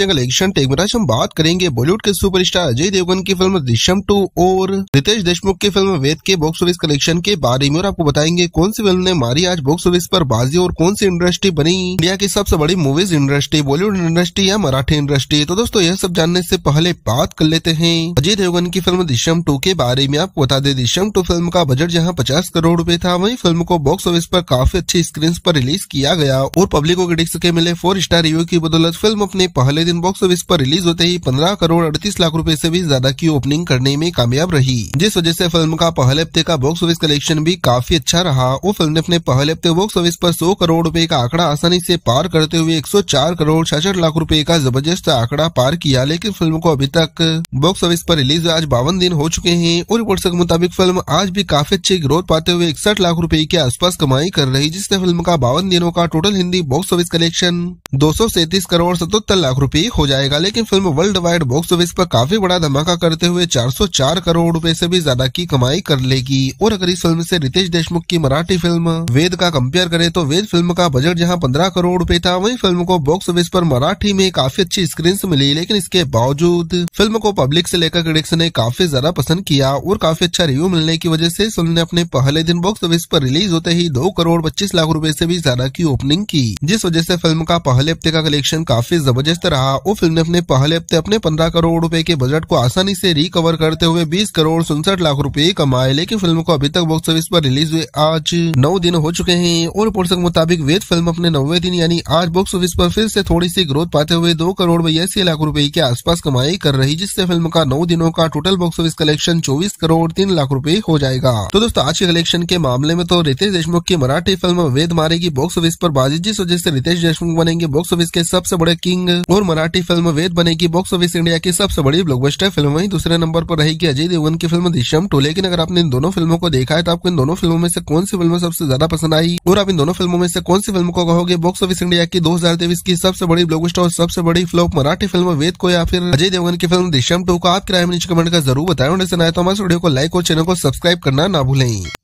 जंगल action take में आज हम बात करेंगे बॉलीवुड के सुपरस्टार अजय देवगन की फिल्म दिशम टू और रितेश देशमुख की फिल्म वेद के बॉक्स ऑफिस कलेक्शन के बारे में और आपको बताएंगे कौन सी फिल्म ने मारी आज बॉक्स ऑफिस पर बाजी और कौन सी इंडस्ट्री बनी इंडिया की सबसे बड़ी मूवीज इंडस्ट्री बॉलीवुड इंडस्ट्री या मराठी इंडस्ट्री तो दोस्तों यह सब जानने ऐसी पहले बात कर लेते हैं अजय देवगन की फिल्म दिशम टू के बारे में आपको बता दे दिशम टू फिल्म का बजट जहाँ पचास करोड़ रूपए था वही फिल्म को बॉक्स ऑफिस आरोप काफी अच्छी स्क्रीन आरोप रिलीज किया गया और पब्लिक को क्रिटिक्स के मिले फोर स्टार रिव्यू की बदौलत फिल्म अपने पहले दिन बॉक्स ऑफिस पर रिलीज होते ही 15 करोड़ अड़तीस लाख रुपए से भी ज्यादा की ओपनिंग करने में कामयाब रही जिस वजह से फिल्म का पहले हफ्ते का बॉक्स ऑफिस कलेक्शन भी काफी अच्छा रहा और फिल्म ने अपने पहले हफ्ते बॉक्स ऑफिस पर 100 करोड़ रुपए का आंकड़ा आसानी से पार करते हुए 104 करोड़ छियासठ लाख रूपए का जबरदस्त आंकड़ा पार किया लेकिन फिल्म को अभी तक बॉक्स ऑफिस आरोप रिलीज आज बावन दिन हो चुके हैं और रिपोर्ट के मुताबिक फिल्म आज भी काफी अच्छी ग्रोथ पाते हुए इकसठ लाख रूपये के आसपास कमाई कर रही जिससे फिल्म का बावन दिनों का total Hindi box office collection दो करोड़ सतहत्तर लाख रुपए हो जाएगा लेकिन film world wide box office पर काफी बड़ा धमाका करते हुए 404 करोड़ रुपए से भी ज्यादा की कमाई कर लेगी और अगर इस फिल्म से रितेश देशमुख की मराठी फिल्म वेद का कंपेयर करें तो वेद फिल्म का बजट जहां 15 करोड़ रुपए था वहीं फिल्म को बॉक्स ऑफिस पर मराठी में काफी अच्छी स्क्रीन मिली लेकिन इसके बावजूद फिल्म को पब्लिक से लेकर क्रिटिक्स ने काफी ज्यादा पसंद किया और काफी अच्छा रिव्यू मिलने की वजह से फिल्म ने अपने पहले दिन बॉक्स ऑफिस पर रिलीज होते ही दो करोड़ पच्चीस लाख रूपए ऐसी भी ज्यादा की ओपनिंग की जिस वजह से फिल्म का पहले पहले हफ्ते का कलेक्शन काफी जबरदस्त रहा वो फिल्म ने अपने पहले हफ्ते अपने 15 करोड़ रुपए के बजट को आसानी से रिकवर करते हुए 20 करोड़ उनसठ लाख रुपए कमाए लेकिन फिल्म को अभी तक बॉक्स ऑफिस पर रिलीज हुए आज नौ दिन हो चुके हैं और रिपोर्ट के मुताबिक वेद फिल्म अपने नौवे दिन यानी आज बॉक्स ऑफिस पर फिर से थोड़ी सी ग्रोथ पाते हुए दो करोड़ बयासी लाख रूपये के आसपास कमाई कर रही जिससे फिल्म का नौ दिनों का टोटल बॉक्स ऑफिस कलेक्शन चौबीस करोड़ तीन लाख रूपए हो जाएगा तो दोस्तों आज के कलेक्शन के मामले में तो रितेश देशमुख की मराठी फिल्म वेद मारेगी बॉक्स ऑफिस पर बाजी जिस वजह से रितेश देशमुख बनेंगे बनेगी बॉक्स ऑफिस के सबसे बड़े किंग और मराठी फिल्म वेद बनेगी बॉक्स ऑफिस इंडिया की सबसे बड़ी ब्लॉकबस्टर फिल्म वही दूसरे नंबर पर रहेगी अजय देवगन की फिल्म दिशम टू लेकिन अगर आपने इन दोनों फिल्मों को देखा है तो आपको इन दोनों फिल्मों में से कौन सी फिल्म सबसे ज्यादा पसंद आई और आप इन दोनों फिल्मों में से कौन सी फिल्म को कहोगे बॉक्स ऑफिस इंडिया की दो की सबसे बड़ी ब्लॉकबस्टर और सबसे बड़ी फ्लॉप मराठी फिल्म वेद को या फिर अजय देवगन की फिल्म दिशम टू को आप किराए में कमेंट कर जरूर बताए और सुनाए तो हमारे वीडियो को लाइक और चैनल को सब्सक्राइब करना ना भूलें